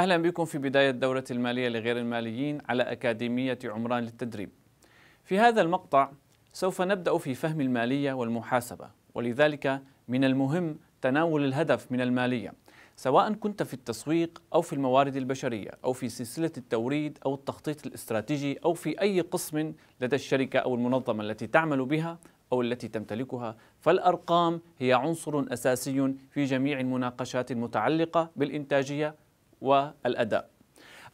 أهلا بكم في بداية دورة المالية لغير الماليين على أكاديمية عمران للتدريب في هذا المقطع سوف نبدأ في فهم المالية والمحاسبة ولذلك من المهم تناول الهدف من المالية سواء كنت في التسويق أو في الموارد البشرية أو في سلسلة التوريد أو التخطيط الاستراتيجي أو في أي قسم لدى الشركة أو المنظمة التي تعمل بها أو التي تمتلكها فالأرقام هي عنصر أساسي في جميع المناقشات المتعلقة بالإنتاجية والأداء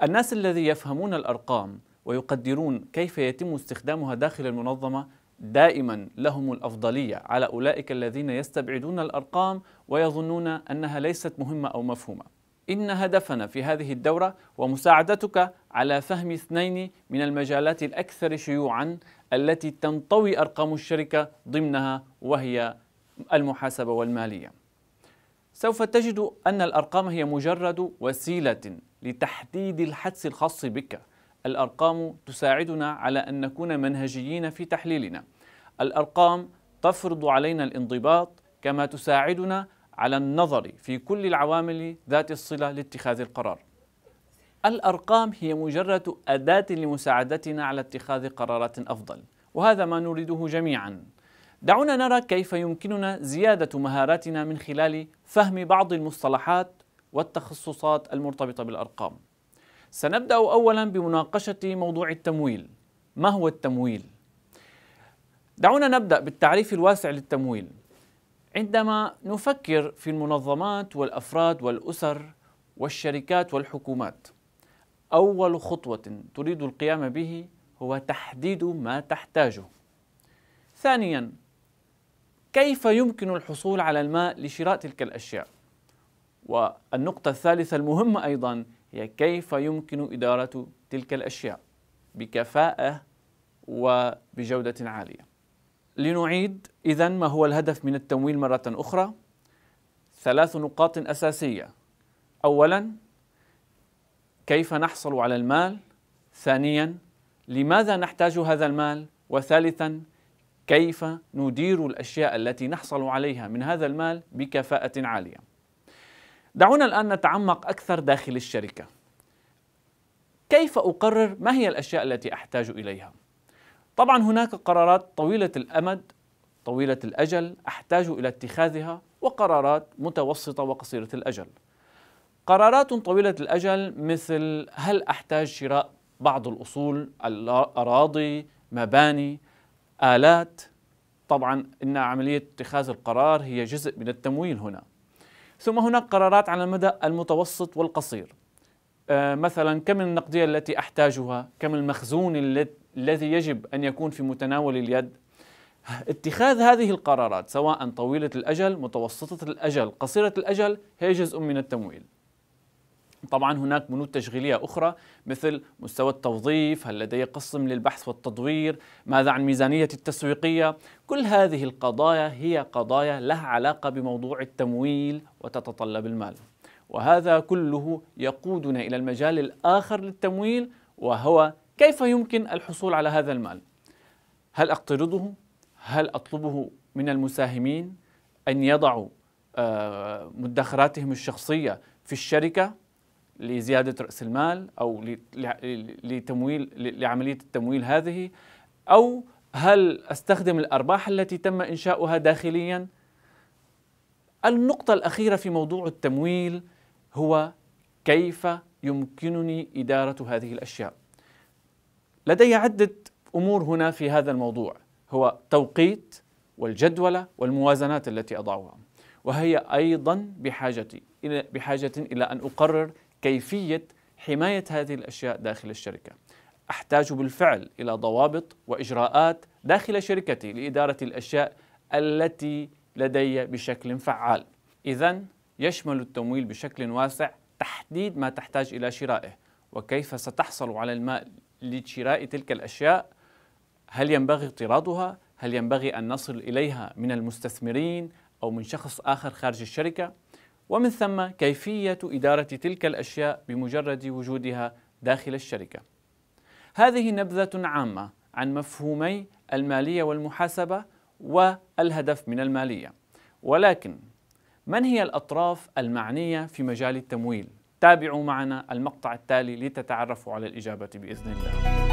الناس الذي يفهمون الأرقام ويقدرون كيف يتم استخدامها داخل المنظمة دائما لهم الأفضلية على أولئك الذين يستبعدون الأرقام ويظنون أنها ليست مهمة أو مفهومة إن هدفنا في هذه الدورة هو مساعدتك على فهم اثنين من المجالات الأكثر شيوعا التي تنطوي أرقام الشركة ضمنها وهي المحاسبة والمالية سوف تجد أن الأرقام هي مجرد وسيلة لتحديد الحدس الخاص بك الأرقام تساعدنا على أن نكون منهجيين في تحليلنا الأرقام تفرض علينا الانضباط كما تساعدنا على النظر في كل العوامل ذات الصلة لاتخاذ القرار الأرقام هي مجرد أداة لمساعدتنا على اتخاذ قرارات أفضل وهذا ما نريده جميعاً دعونا نرى كيف يمكننا زيادة مهاراتنا من خلال فهم بعض المصطلحات والتخصصات المرتبطة بالأرقام. سنبدأ أولا بمناقشة موضوع التمويل. ما هو التمويل؟ دعونا نبدأ بالتعريف الواسع للتمويل. عندما نفكر في المنظمات والأفراد والأسر والشركات والحكومات، أول خطوة تريد القيام به هو تحديد ما تحتاجه. ثانيا كيف يمكن الحصول على الماء لشراء تلك الأشياء؟ والنقطة الثالثة المهمة أيضا هي كيف يمكن إدارة تلك الأشياء بكفاءة وبجودة عالية. لنعيد إذا ما هو الهدف من التمويل مرة أخرى؟ ثلاث نقاط أساسية. أولا كيف نحصل على المال؟ ثانيا لماذا نحتاج هذا المال؟ وثالثا كيف ندير الأشياء التي نحصل عليها من هذا المال بكفاءة عالية دعونا الآن نتعمق أكثر داخل الشركة كيف أقرر ما هي الأشياء التي أحتاج إليها؟ طبعا هناك قرارات طويلة الأمد طويلة الأجل أحتاج إلى اتخاذها وقرارات متوسطة وقصيرة الأجل قرارات طويلة الأجل مثل هل أحتاج شراء بعض الأصول الأراضي مباني آلات طبعا إن عملية اتخاذ القرار هي جزء من التمويل هنا ثم هناك قرارات على المدى المتوسط والقصير آه، مثلا كم النقدية التي أحتاجها كم المخزون الذي يجب أن يكون في متناول اليد اتخاذ هذه القرارات سواء طويلة الأجل متوسطة الأجل قصيرة الأجل هي جزء من التمويل طبعا هناك بنود تشغيلية أخرى مثل مستوى التوظيف هل لدي قسم للبحث والتطوير ماذا عن ميزانية التسويقية كل هذه القضايا هي قضايا لها علاقة بموضوع التمويل وتتطلب المال وهذا كله يقودنا إلى المجال الآخر للتمويل وهو كيف يمكن الحصول على هذا المال هل أقترضه؟ هل أطلبه من المساهمين أن يضعوا آه، مدخراتهم الشخصية في الشركة لزيادة رأس المال أو لتمويل لعملية التمويل هذه أو هل أستخدم الأرباح التي تم إنشاؤها داخليا النقطة الأخيرة في موضوع التمويل هو كيف يمكنني إدارة هذه الأشياء لدي عدة أمور هنا في هذا الموضوع هو توقيت والجدولة والموازنات التي أضعها وهي أيضا بحاجتي بحاجة إلى أن أقرر كيفيه حمايه هذه الاشياء داخل الشركه. احتاج بالفعل الى ضوابط واجراءات داخل شركتي لاداره الاشياء التي لدي بشكل فعال. اذا يشمل التمويل بشكل واسع تحديد ما تحتاج الى شرائه وكيف ستحصل على المال لشراء تلك الاشياء هل ينبغي اقتراضها هل ينبغي ان نصل اليها من المستثمرين او من شخص اخر خارج الشركه ومن ثم كيفية إدارة تلك الأشياء بمجرد وجودها داخل الشركة. هذه نبذة عامة عن مفهومي المالية والمحاسبة والهدف من المالية. ولكن من هي الأطراف المعنية في مجال التمويل؟ تابعوا معنا المقطع التالي لتتعرفوا على الإجابة بإذن الله.